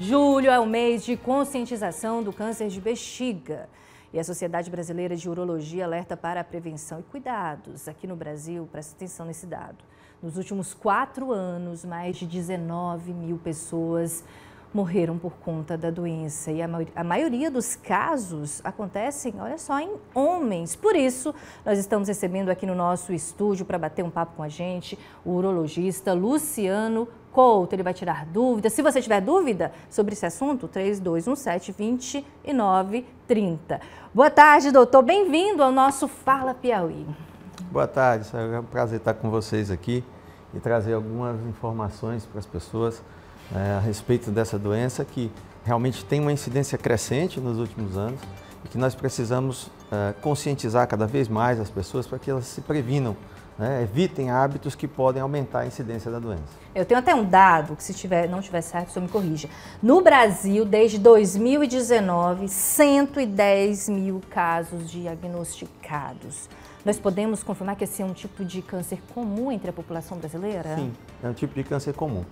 Julho é o mês de conscientização do câncer de bexiga. E a Sociedade Brasileira de Urologia alerta para a prevenção e cuidados aqui no Brasil, presta atenção nesse dado. Nos últimos quatro anos, mais de 19 mil pessoas morreram por conta da doença. E a, ma a maioria dos casos acontecem, olha só, em homens. Por isso, nós estamos recebendo aqui no nosso estúdio para bater um papo com a gente o urologista Luciano Couto, ele vai tirar dúvidas. Se você tiver dúvida sobre esse assunto, 3217 2930. Boa tarde, doutor. Bem-vindo ao nosso Fala Piauí. Boa tarde, é um prazer estar com vocês aqui e trazer algumas informações para as pessoas é, a respeito dessa doença que realmente tem uma incidência crescente nos últimos anos e que nós precisamos eh, conscientizar cada vez mais as pessoas para que elas se previnam, né? evitem hábitos que podem aumentar a incidência da doença. Eu tenho até um dado, que se tiver, não estiver certo, você me corrija. No Brasil, desde 2019, 110 mil casos diagnosticados. Nós podemos confirmar que esse é um tipo de câncer comum entre a população brasileira? Sim, é um tipo de câncer comum.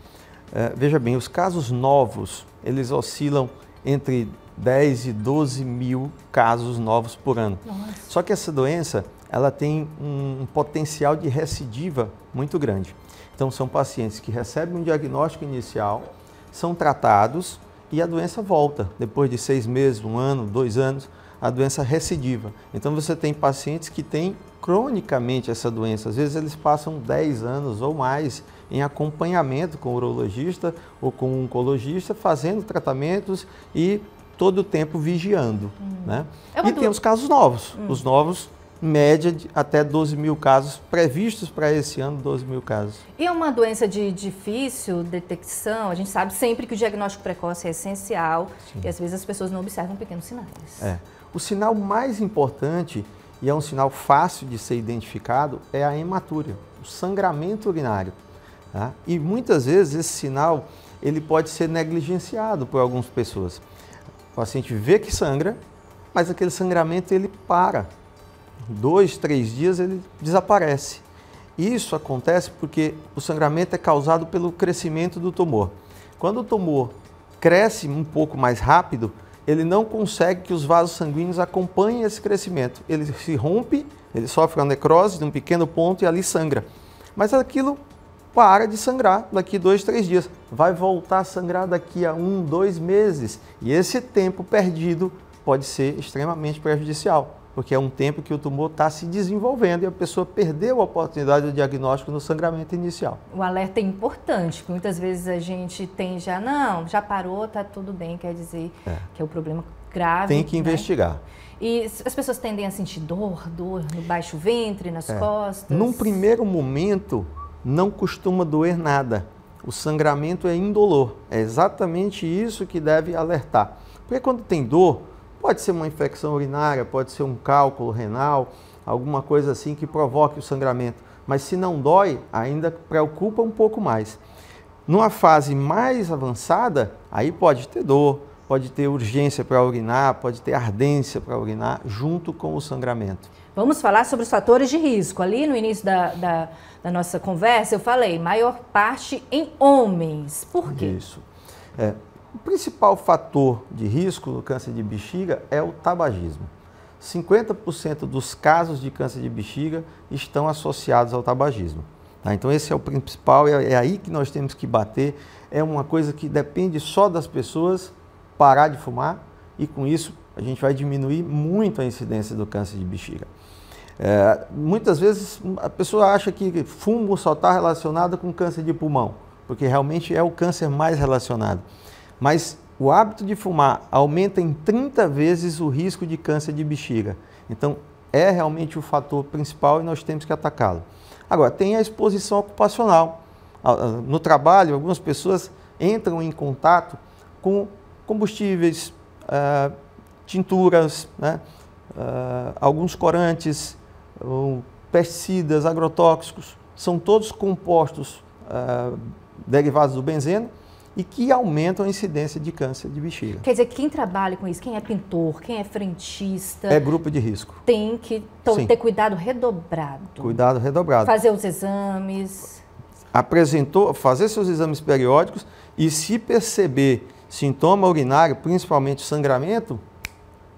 Eh, veja bem, os casos novos, eles oscilam entre 10 e 12 mil casos novos por ano. Nossa. Só que essa doença ela tem um potencial de recidiva muito grande. Então são pacientes que recebem um diagnóstico inicial, são tratados e a doença volta depois de seis meses, um ano, dois anos a doença recidiva. Então você tem pacientes que têm cronicamente essa doença. Às vezes eles passam 10 anos ou mais em acompanhamento com o urologista ou com o oncologista, fazendo tratamentos e todo o tempo vigiando. Hum. Né? É e doença. tem os casos novos. Hum. Os novos, média de até 12 mil casos, previstos para esse ano 12 mil casos. E é uma doença de difícil detecção, a gente sabe sempre que o diagnóstico precoce é essencial Sim. e às vezes as pessoas não observam pequenos sinais. É. O sinal mais importante, e é um sinal fácil de ser identificado, é a hematúria, o sangramento urinário. Tá? E muitas vezes esse sinal ele pode ser negligenciado por algumas pessoas. O paciente vê que sangra, mas aquele sangramento ele para. Dois, três dias ele desaparece. Isso acontece porque o sangramento é causado pelo crescimento do tumor. Quando o tumor cresce um pouco mais rápido, ele não consegue que os vasos sanguíneos acompanhem esse crescimento. Ele se rompe, ele sofre uma necrose de um pequeno ponto e ali sangra. Mas aquilo para de sangrar daqui dois, três dias. Vai voltar a sangrar daqui a um, dois meses. E esse tempo perdido pode ser extremamente prejudicial porque é um tempo que o tumor está se desenvolvendo e a pessoa perdeu a oportunidade do diagnóstico no sangramento inicial. O alerta é importante, porque muitas vezes a gente tem já, não, já parou, está tudo bem, quer dizer é. que é o um problema grave. Tem né? que né? investigar. E as pessoas tendem a sentir dor, dor no baixo ventre, nas é. costas? Num primeiro momento, não costuma doer nada. O sangramento é indolor. É exatamente isso que deve alertar. Porque quando tem dor, Pode ser uma infecção urinária, pode ser um cálculo renal, alguma coisa assim que provoque o sangramento. Mas se não dói, ainda preocupa um pouco mais. Numa fase mais avançada, aí pode ter dor, pode ter urgência para urinar, pode ter ardência para urinar, junto com o sangramento. Vamos falar sobre os fatores de risco. Ali no início da, da, da nossa conversa, eu falei maior parte em homens. Por quê? Isso. É, o principal fator de risco do câncer de bexiga é o tabagismo. 50% dos casos de câncer de bexiga estão associados ao tabagismo. Tá? Então, esse é o principal, é, é aí que nós temos que bater. É uma coisa que depende só das pessoas parar de fumar e, com isso, a gente vai diminuir muito a incidência do câncer de bexiga. É, muitas vezes a pessoa acha que fumo só está relacionado com câncer de pulmão, porque realmente é o câncer mais relacionado. Mas o hábito de fumar aumenta em 30 vezes o risco de câncer de bexiga. Então, é realmente o fator principal e nós temos que atacá-lo. Agora, tem a exposição ocupacional. Ah, ah, no trabalho, algumas pessoas entram em contato com combustíveis, ah, tinturas, né? alguns corantes, pesticidas, agrotóxicos, são todos compostos derivados do benzeno e que aumentam a incidência de câncer de bexiga. Quer dizer, quem trabalha com isso, quem é pintor, quem é frentista... É grupo de risco. Tem que então, ter cuidado redobrado. Cuidado redobrado. Fazer os exames... Apresentou, fazer seus exames periódicos e se perceber sintoma urinário, principalmente sangramento,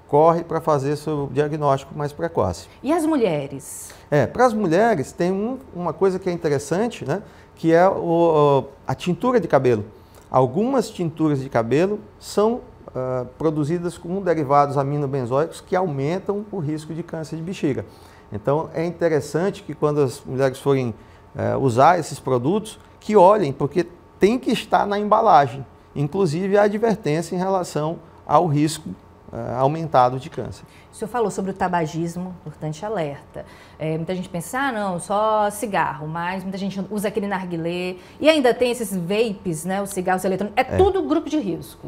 corre para fazer seu diagnóstico mais precoce. E as mulheres? É, para as mulheres tem um, uma coisa que é interessante, né? Que é o, a tintura de cabelo. Algumas tinturas de cabelo são uh, produzidas com derivados aminobenzoicos que aumentam o risco de câncer de bexiga. Então é interessante que quando as mulheres forem uh, usar esses produtos, que olhem, porque tem que estar na embalagem, inclusive a advertência em relação ao risco uh, aumentado de câncer. O senhor falou sobre o tabagismo, importante alerta. É, muita gente pensa, ah, não, só cigarro, mas muita gente usa aquele narguilé e ainda tem esses vapes, né, os cigarros eletrônicos. É, é. tudo grupo de risco.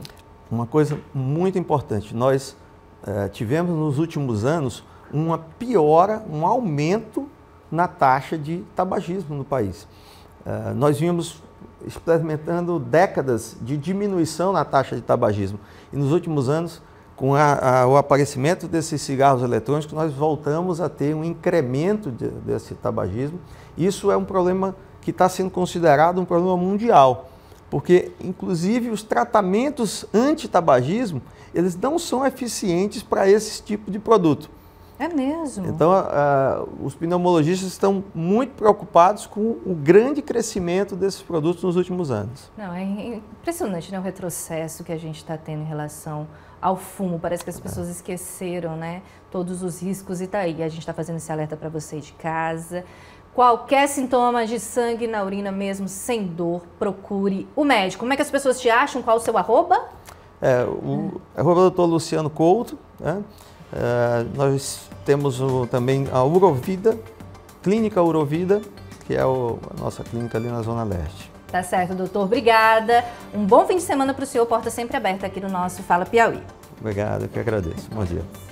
Uma coisa muito importante, nós uh, tivemos nos últimos anos uma piora, um aumento na taxa de tabagismo no país. Uh, nós vimos experimentando décadas de diminuição na taxa de tabagismo. E nos últimos anos, com a, a, o aparecimento desses cigarros eletrônicos, nós voltamos a ter um incremento de, desse tabagismo. Isso é um problema que está sendo considerado um problema mundial, porque inclusive os tratamentos anti-tabagismo eles não são eficientes para esse tipo de produto. É mesmo. Então, os pneumologistas estão muito preocupados com o grande crescimento desses produtos nos últimos anos. Não, é impressionante né, o retrocesso que a gente está tendo em relação ao fumo. Parece que as é. pessoas é. esqueceram né, todos os riscos e está aí. A gente está fazendo esse alerta para você de casa. Qualquer sintoma de sangue na urina mesmo, sem dor, procure o médico. Como é que as pessoas te acham? Qual o seu arroba? É, o ah. arroba doutor Luciano Couto, né? Eh, nós temos o, também a Urovida, Clínica Urovida, que é o, a nossa clínica ali na Zona Leste. Tá certo, doutor. Obrigada. Um bom fim de semana para o senhor. Porta sempre aberta aqui no nosso Fala Piauí. Obrigado, que agradeço. Bom dia.